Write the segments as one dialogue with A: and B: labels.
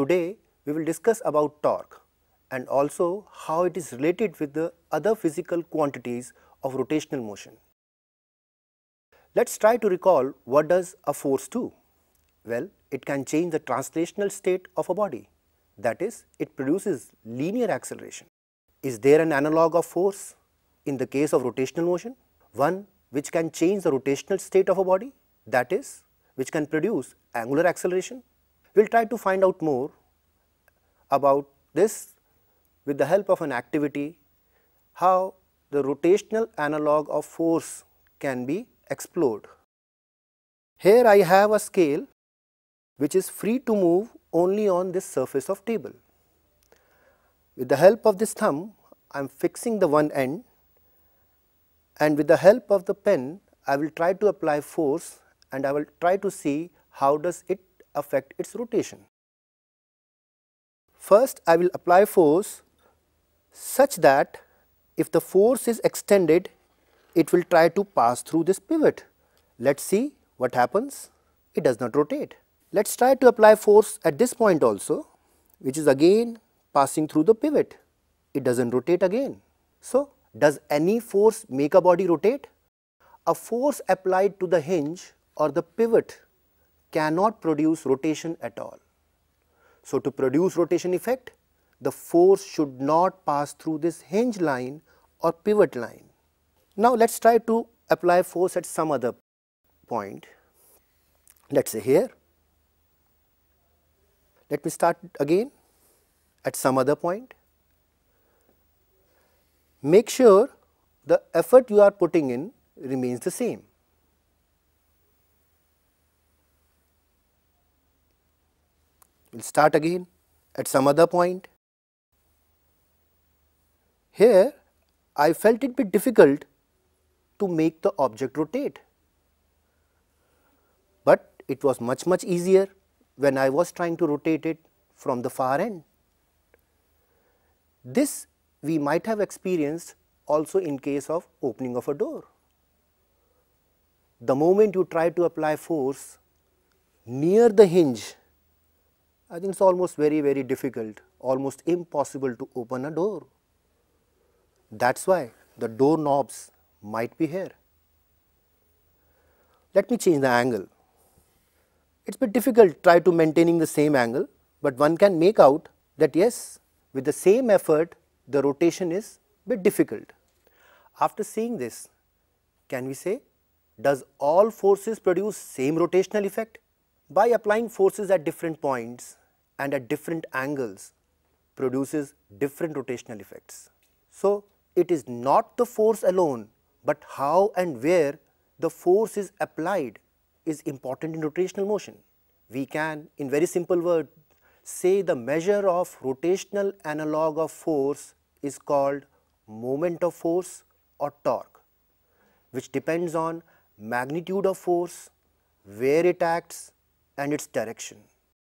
A: Today we will discuss about torque and also how it is related with the other physical quantities of rotational motion. Let's try to recall what does a force do? Well, it can change the translational state of a body. That is, it produces linear acceleration. Is there an analog of force in the case of rotational motion? One which can change the rotational state of a body, that is, which can produce angular acceleration. We will try to find out more about this with the help of an activity, how the rotational analog of force can be explored. Here I have a scale which is free to move only on this surface of table. With the help of this thumb, I am fixing the one end and with the help of the pen, I will try to apply force and I will try to see how does it affect its rotation. First, I will apply force such that if the force is extended, it will try to pass through this pivot. Let's see what happens. It does not rotate. Let's try to apply force at this point also, which is again passing through the pivot. It doesn't rotate again. So, does any force make a body rotate? A force applied to the hinge or the pivot cannot produce rotation at all. So, to produce rotation effect, the force should not pass through this hinge line or pivot line. Now, let us try to apply force at some other point, let us say here. Let me start again at some other point. Make sure the effort you are putting in remains the same. We will start again at some other point. Here I felt it bit difficult to make the object rotate, but it was much much easier when I was trying to rotate it from the far end. This we might have experienced also in case of opening of a door. The moment you try to apply force near the hinge I think it is almost very, very difficult, almost impossible to open a door. That is why the door knobs might be here. Let me change the angle. It is a bit difficult try to maintaining the same angle, but one can make out that yes, with the same effort the rotation is bit difficult. After seeing this, can we say does all forces produce same rotational effect? By applying forces at different points, and at different angles produces different rotational effects. So, it is not the force alone, but how and where the force is applied is important in rotational motion. We can in very simple words say the measure of rotational analog of force is called moment of force or torque which depends on magnitude of force, where it acts and its direction.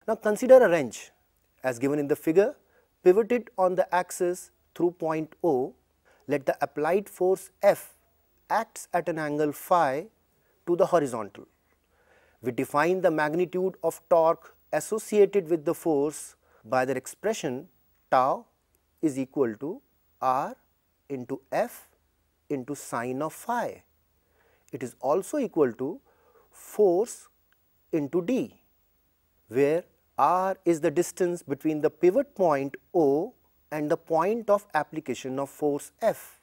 A: Now consider a wrench as given in the figure pivoted on the axis through point O, let the applied force F acts at an angle phi to the horizontal. We define the magnitude of torque associated with the force by their expression tau is equal to r into F into sine of phi. It is also equal to force into d where r is the distance between the pivot point O and the point of application of force F.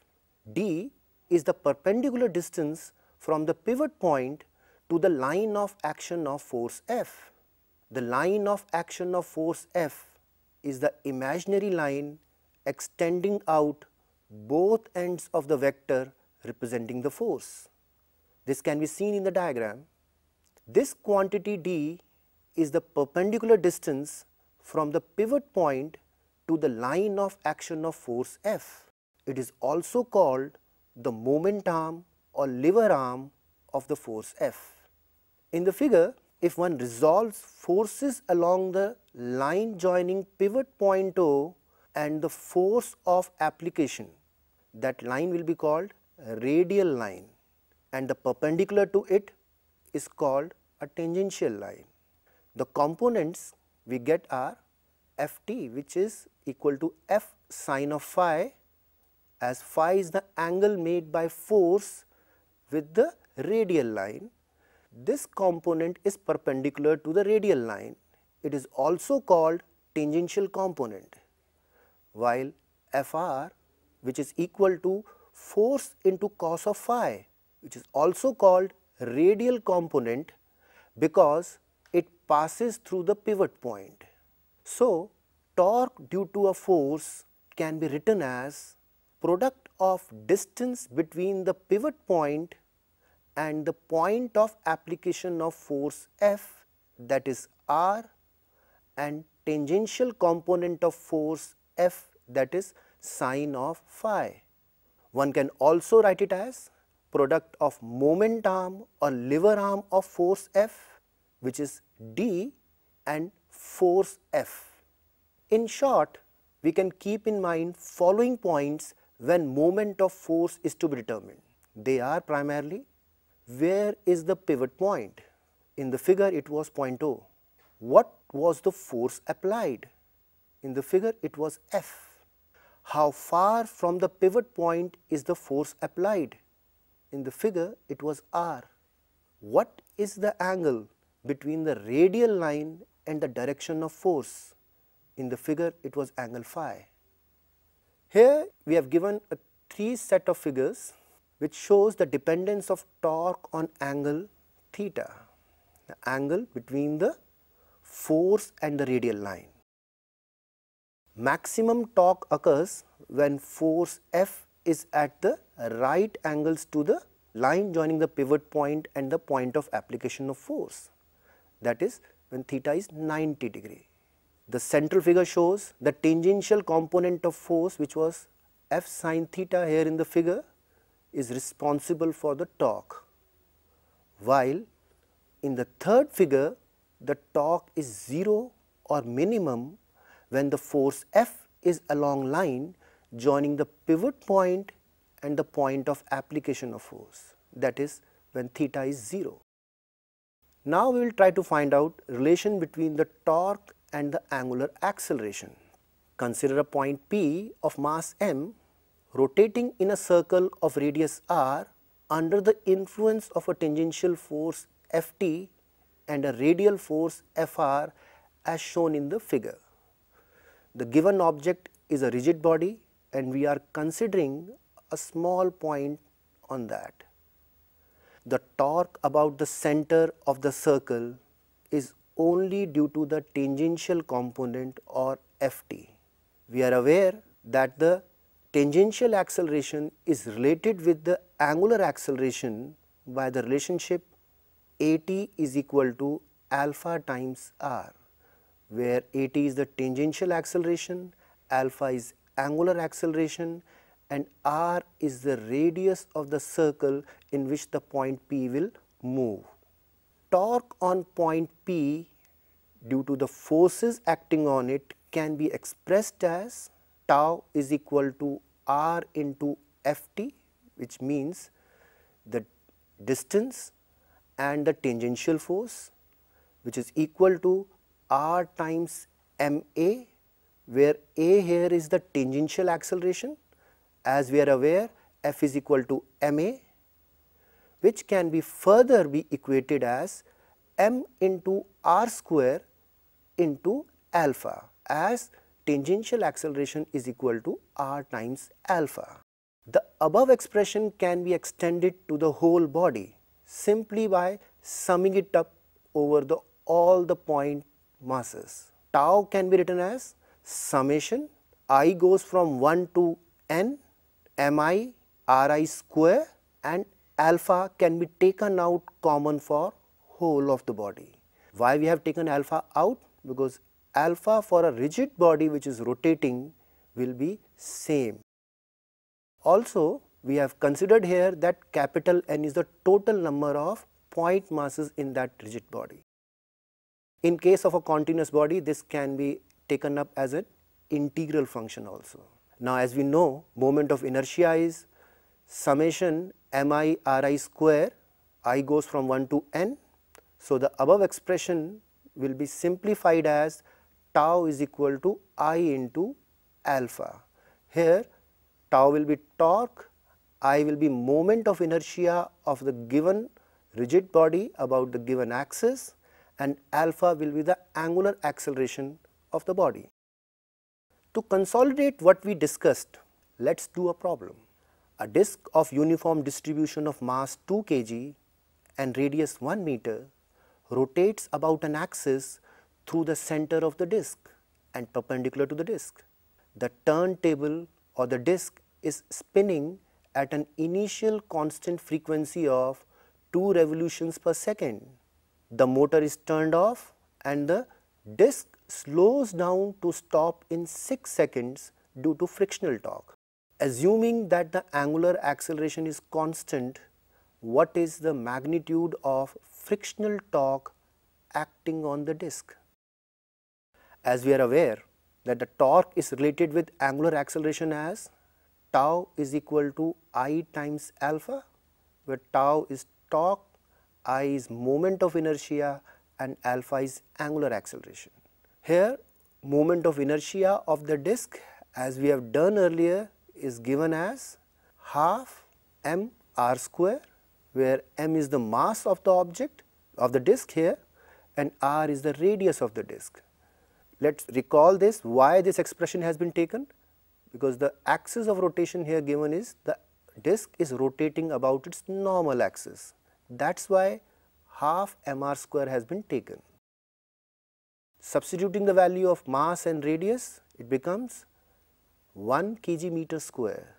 A: d is the perpendicular distance from the pivot point to the line of action of force F. The line of action of force F is the imaginary line extending out both ends of the vector representing the force. This can be seen in the diagram. This quantity d is the perpendicular distance from the pivot point to the line of action of force F. It is also called the moment arm or lever arm of the force F. In the figure, if one resolves forces along the line joining pivot point O and the force of application, that line will be called radial line and the perpendicular to it is called a tangential line. The components we get are Ft which is equal to F sine of phi as phi is the angle made by force with the radial line. This component is perpendicular to the radial line. It is also called tangential component while Fr which is equal to force into cos of phi which is also called radial component because passes through the pivot point. So, torque due to a force can be written as product of distance between the pivot point and the point of application of force F that is R and tangential component of force F that is sine of phi. One can also write it as product of moment arm or lever arm of force F which is D and force F. In short, we can keep in mind following points when moment of force is to be determined. They are primarily where is the pivot point? In the figure it was 0.0. What was the force applied? In the figure it was F. How far from the pivot point is the force applied? In the figure it was R. What is the angle between the radial line and the direction of force. In the figure it was angle phi. Here we have given a three set of figures which shows the dependence of torque on angle theta, the angle between the force and the radial line. Maximum torque occurs when force F is at the right angles to the line joining the pivot point and the point of application of force that is when theta is 90 degree. The central figure shows the tangential component of force which was F sine theta here in the figure is responsible for the torque, while in the third figure the torque is 0 or minimum when the force F is along line joining the pivot point and the point of application of force that is when theta is 0. Now we will try to find out relation between the torque and the angular acceleration. Consider a point P of mass m rotating in a circle of radius r under the influence of a tangential force Ft and a radial force Fr as shown in the figure. The given object is a rigid body and we are considering a small point on that the torque about the center of the circle is only due to the tangential component or Ft. We are aware that the tangential acceleration is related with the angular acceleration by the relationship At is equal to alpha times r, where At is the tangential acceleration, alpha is angular acceleration and r is the radius of the circle in which the point P will move. Torque on point P due to the forces acting on it can be expressed as tau is equal to r into ft which means the distance and the tangential force which is equal to r times ma where a here is the tangential acceleration as we are aware f is equal to ma which can be further be equated as m into r square into alpha as tangential acceleration is equal to r times alpha. The above expression can be extended to the whole body simply by summing it up over the all the point masses. Tau can be written as summation i goes from 1 to n mi, ri square and alpha can be taken out common for whole of the body. Why we have taken alpha out? Because alpha for a rigid body which is rotating will be same. Also we have considered here that capital N is the total number of point masses in that rigid body. In case of a continuous body this can be taken up as an integral function also. Now, as we know moment of inertia is summation mi ri square i goes from 1 to n. So, the above expression will be simplified as tau is equal to i into alpha. Here tau will be torque, i will be moment of inertia of the given rigid body about the given axis and alpha will be the angular acceleration of the body. To consolidate what we discussed, let us do a problem. A disk of uniform distribution of mass 2 kg and radius 1 meter rotates about an axis through the center of the disk and perpendicular to the disk. The turntable or the disk is spinning at an initial constant frequency of 2 revolutions per second. The motor is turned off and the disk slows down to stop in 6 seconds due to frictional torque. Assuming that the angular acceleration is constant, what is the magnitude of frictional torque acting on the disc? As we are aware that the torque is related with angular acceleration as tau is equal to i times alpha, where tau is torque, i is moment of inertia and alpha is angular acceleration. Here moment of inertia of the disk as we have done earlier is given as half m r square where m is the mass of the object of the disk here and r is the radius of the disk. Let us recall this why this expression has been taken because the axis of rotation here given is the disk is rotating about its normal axis that is why half m r square has been taken. Substituting the value of mass and radius, it becomes 1 kg meter square.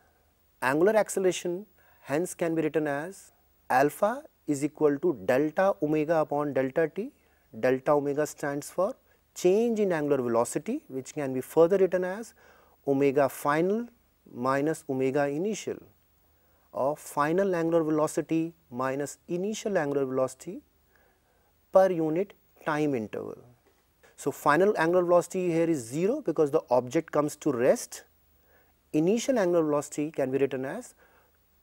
A: Angular acceleration hence can be written as alpha is equal to delta omega upon delta t, delta omega stands for change in angular velocity which can be further written as omega final minus omega initial or final angular velocity minus initial angular velocity per unit time interval. So, final angular velocity here is 0 because the object comes to rest. Initial angular velocity can be written as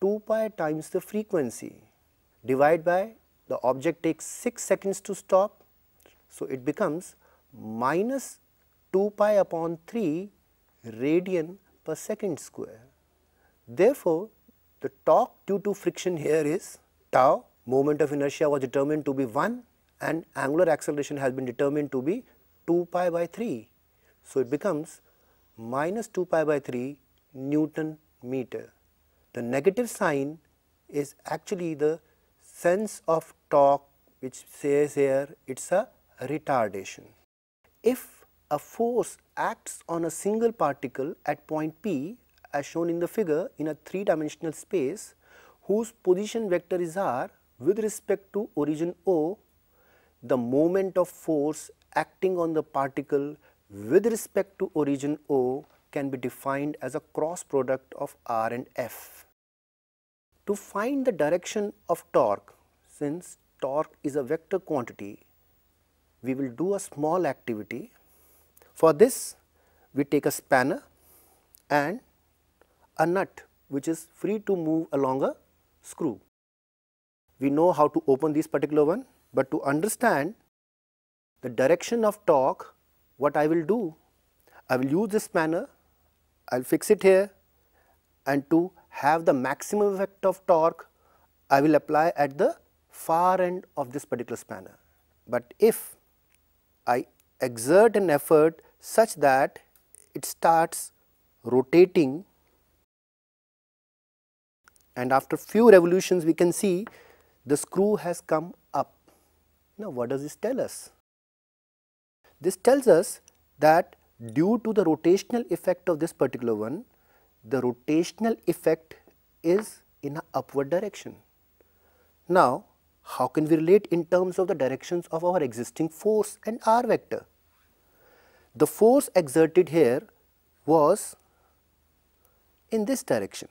A: 2 pi times the frequency divided by the object takes 6 seconds to stop. So, it becomes minus 2 pi upon 3 radian per second square. Therefore, the torque due to friction here is tau, moment of inertia was determined to be 1 and angular acceleration has been determined to be 2 pi by 3. So, it becomes minus 2 pi by 3 Newton meter. The negative sign is actually the sense of torque which says here it is a retardation. If a force acts on a single particle at point P as shown in the figure in a three dimensional space whose position vector is r with respect to origin O, the moment of force acting on the particle with respect to origin O can be defined as a cross product of R and F. To find the direction of torque, since torque is a vector quantity, we will do a small activity. For this, we take a spanner and a nut which is free to move along a screw. We know how to open this particular one, but to understand the direction of torque, what I will do, I will use this spanner, I will fix it here and to have the maximum effect of torque, I will apply at the far end of this particular spanner. But if I exert an effort such that it starts rotating and after few revolutions we can see the screw has come up. Now what does this tell us? This tells us that due to the rotational effect of this particular one, the rotational effect is in an upward direction. Now, how can we relate in terms of the directions of our existing force and r vector? The force exerted here was in this direction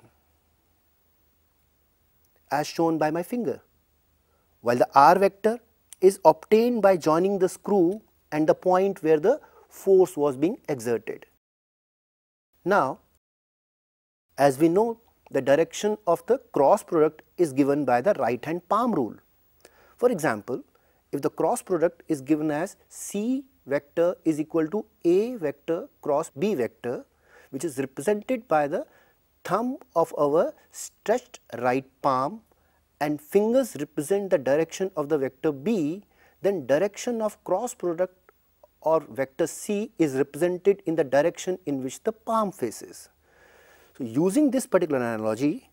A: as shown by my finger, while the r vector is obtained by joining the screw and the point where the force was being exerted. Now, as we know the direction of the cross product is given by the right hand palm rule. For example, if the cross product is given as C vector is equal to A vector cross B vector which is represented by the thumb of our stretched right palm and fingers represent the direction of the vector B then direction of cross product or vector C is represented in the direction in which the palm faces. So, using this particular analogy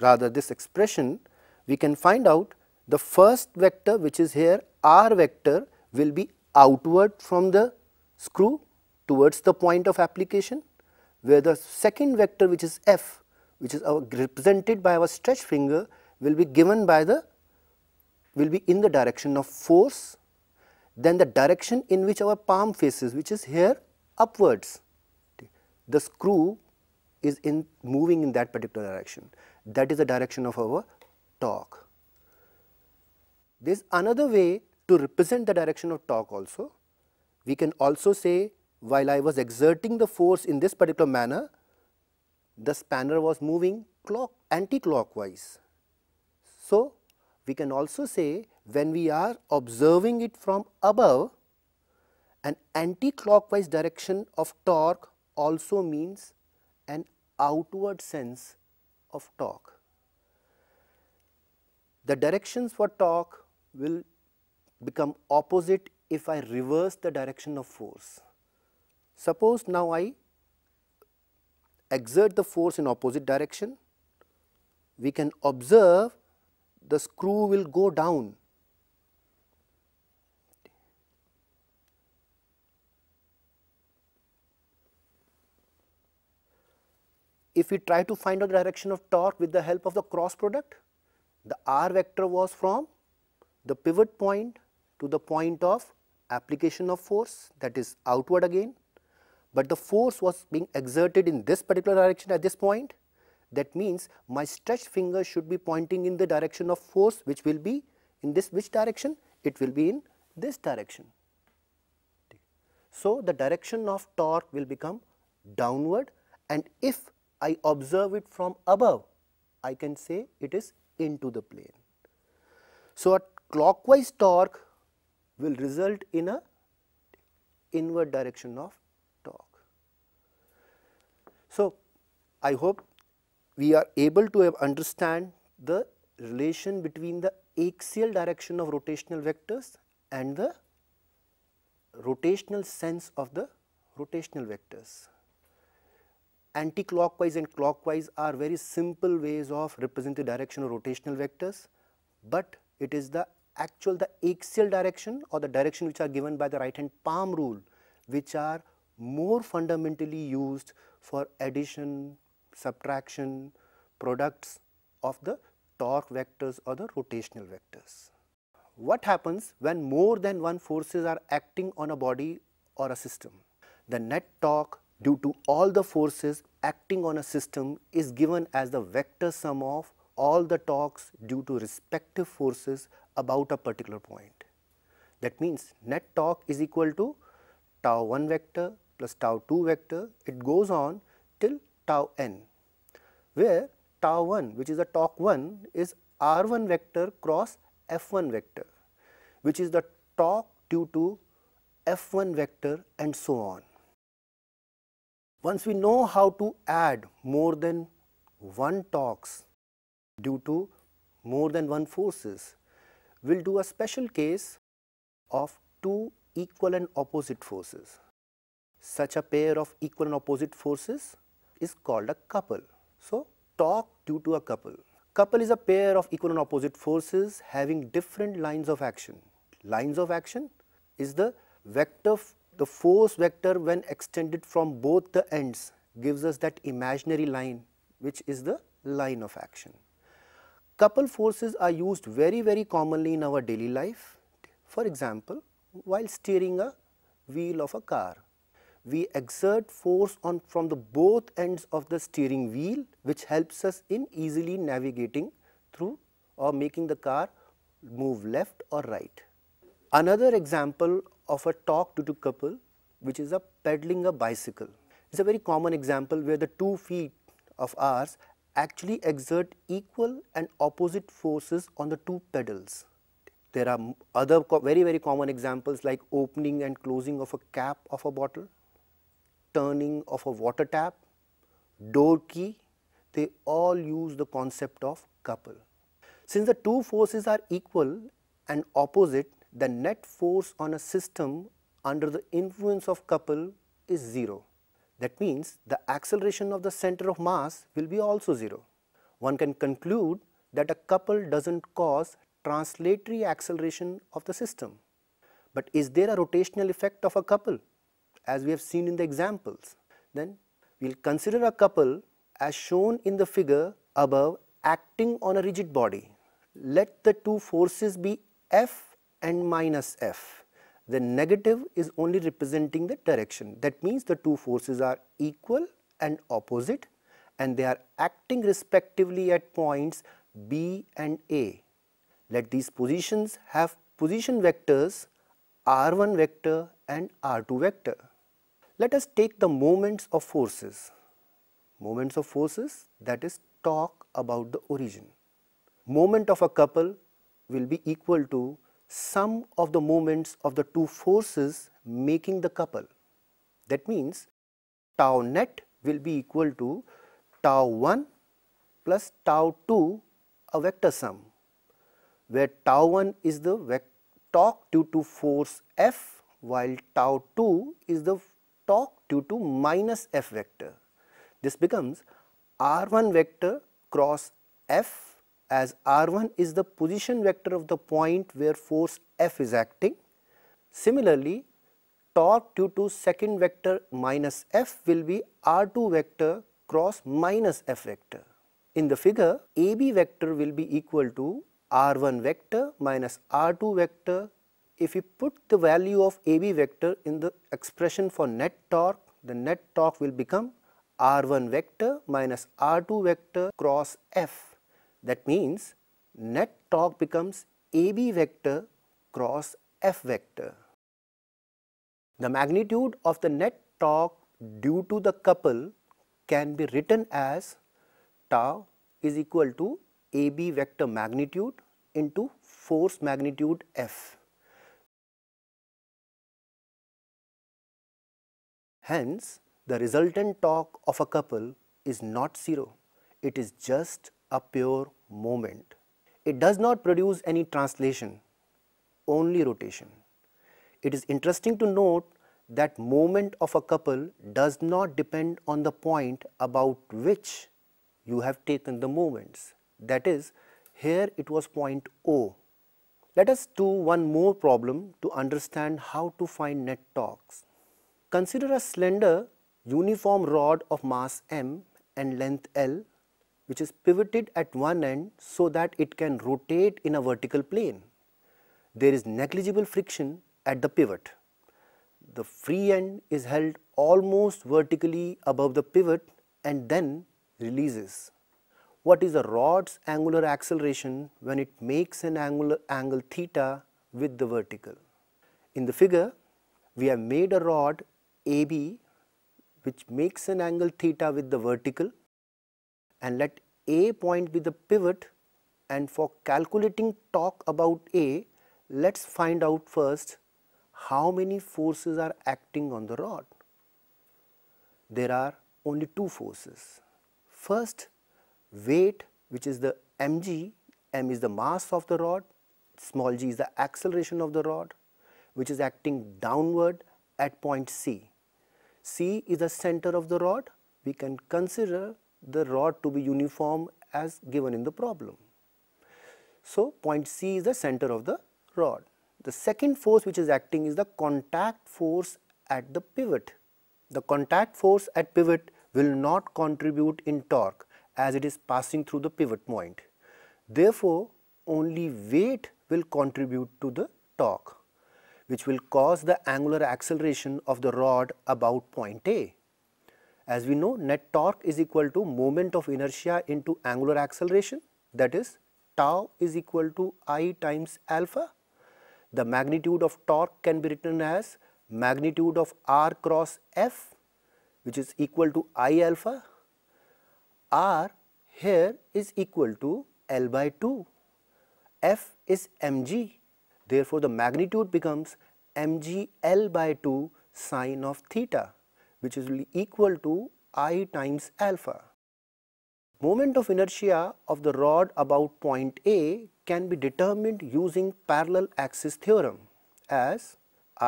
A: rather this expression we can find out the first vector which is here r vector will be outward from the screw towards the point of application where the second vector which is f which is represented by our stretch finger will be given by the will be in the direction of force, then the direction in which our palm faces which is here upwards. The screw is in moving in that particular direction that is the direction of our torque. There is another way to represent the direction of torque also. We can also say while I was exerting the force in this particular manner, the spanner was moving clock anti-clockwise. So, we can also say when we are observing it from above, an anti-clockwise direction of torque also means an outward sense of torque. The directions for torque will become opposite if I reverse the direction of force. Suppose now I exert the force in opposite direction, we can observe the screw will go down. If we try to find out the direction of torque with the help of the cross product, the r vector was from the pivot point to the point of application of force that is outward again, but the force was being exerted in this particular direction at this point that means my stretched finger should be pointing in the direction of force which will be in this which direction? It will be in this direction. So, the direction of torque will become downward and if I observe it from above, I can say it is into the plane. So, a clockwise torque will result in a inward direction of torque. So, I hope we are able to understand the relation between the axial direction of rotational vectors and the rotational sense of the rotational vectors. Anticlockwise and clockwise are very simple ways of representing the direction of rotational vectors, but it is the actual the axial direction or the direction which are given by the right hand palm rule which are more fundamentally used for addition, subtraction products of the torque vectors or the rotational vectors. What happens when more than one forces are acting on a body or a system? The net torque due to all the forces acting on a system is given as the vector sum of all the torques due to respective forces about a particular point. That means net torque is equal to tau 1 vector plus tau 2 vector, it goes on till tau n, where tau 1 which is the torque 1 is r1 vector cross f1 vector which is the torque due to f1 vector and so on. Once we know how to add more than one torques due to more than one forces, we will do a special case of two equal and opposite forces. Such a pair of equal and opposite forces is called a couple. So, torque due to a couple. Couple is a pair of equal and opposite forces having different lines of action. Lines of action is the vector, the force vector when extended from both the ends gives us that imaginary line which is the line of action. Couple forces are used very very commonly in our daily life. For example, while steering a wheel of a car we exert force on from the both ends of the steering wheel which helps us in easily navigating through or making the car move left or right. Another example of a torque due to couple which is a pedaling a bicycle. It is a very common example where the two feet of ours actually exert equal and opposite forces on the two pedals. There are other very very common examples like opening and closing of a cap of a bottle turning of a water tap, door key, they all use the concept of couple. Since the two forces are equal and opposite, the net force on a system under the influence of couple is 0. That means the acceleration of the center of mass will be also 0. One can conclude that a couple does not cause translatory acceleration of the system. But is there a rotational effect of a couple? as we have seen in the examples. Then we will consider a couple as shown in the figure above acting on a rigid body. Let the two forces be F and minus F. The negative is only representing the direction. That means the two forces are equal and opposite and they are acting respectively at points B and A. Let these positions have position vectors r1 vector and r2 vector. Let us take the moments of forces. Moments of forces that is talk about the origin. Moment of a couple will be equal to sum of the moments of the two forces making the couple. That means tau net will be equal to tau 1 plus tau 2 a vector sum where tau 1 is the torque due to force F while tau 2 is the torque due to minus F vector. This becomes R1 vector cross F as R1 is the position vector of the point where force F is acting. Similarly, torque due to second vector minus F will be R2 vector cross minus F vector. In the figure, AB vector will be equal to R1 vector minus R2 vector if we put the value of AB vector in the expression for net torque, the net torque will become R1 vector minus R2 vector cross F. That means net torque becomes AB vector cross F vector. The magnitude of the net torque due to the couple can be written as tau is equal to AB vector magnitude into force magnitude F. Hence, the resultant torque of a couple is not zero, it is just a pure moment. It does not produce any translation, only rotation. It is interesting to note that moment of a couple does not depend on the point about which you have taken the moments. That is, here it was point O. Let us do one more problem to understand how to find net torques. Consider a slender uniform rod of mass m and length L which is pivoted at one end so that it can rotate in a vertical plane. There is negligible friction at the pivot. The free end is held almost vertically above the pivot and then releases. What is the rod's angular acceleration when it makes an angular angle theta with the vertical? In the figure, we have made a rod AB which makes an angle theta with the vertical and let A point be the pivot and for calculating torque about A, let's find out first how many forces are acting on the rod. There are only two forces. First, weight which is the mg, m is the mass of the rod, small g is the acceleration of the rod which is acting downward at point C. C is the center of the rod, we can consider the rod to be uniform as given in the problem. So, point C is the center of the rod. The second force which is acting is the contact force at the pivot. The contact force at pivot will not contribute in torque as it is passing through the pivot point. Therefore, only weight will contribute to the torque which will cause the angular acceleration of the rod about point A. As we know net torque is equal to moment of inertia into angular acceleration that is tau is equal to i times alpha. The magnitude of torque can be written as magnitude of r cross f which is equal to i alpha. r here is equal to L by 2, f is mg Therefore, the magnitude becomes mgl by 2 sine of theta which is equal to i times alpha. Moment of inertia of the rod about point A can be determined using parallel axis theorem as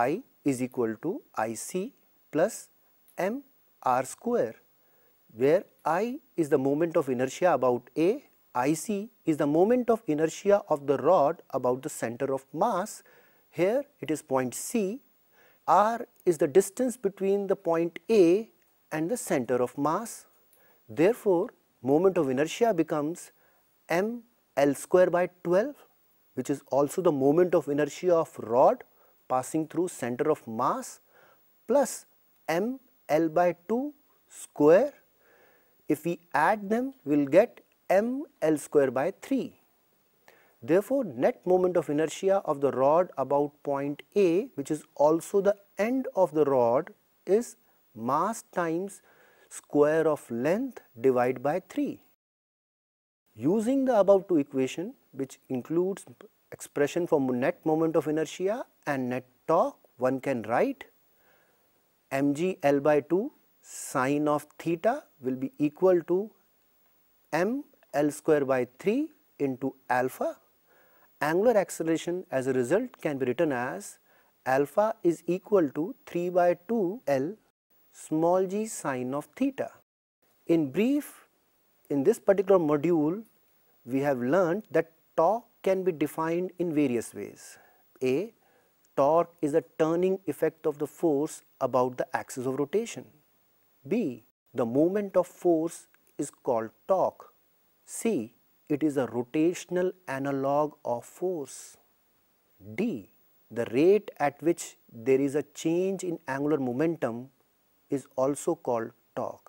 A: i is equal to ic plus m r square where i is the moment of inertia about A IC is the moment of inertia of the rod about the center of mass. Here it is point C. R is the distance between the point A and the center of mass. Therefore, moment of inertia becomes m L square by 12 which is also the moment of inertia of rod passing through center of mass plus m L by 2 square. If we add them, we will get ml square by 3. Therefore, net moment of inertia of the rod about point A which is also the end of the rod is mass times square of length divided by 3. Using the above two equation which includes expression for net moment of inertia and net torque one can write mg L by 2 sine of theta will be equal to m L square by 3 into alpha. Angular acceleration as a result can be written as alpha is equal to 3 by 2 L small g sine of theta. In brief, in this particular module, we have learned that torque can be defined in various ways. A. Torque is the turning effect of the force about the axis of rotation. B. The moment of force is called torque. C it is a rotational analog of force. D the rate at which there is a change in angular momentum is also called torque.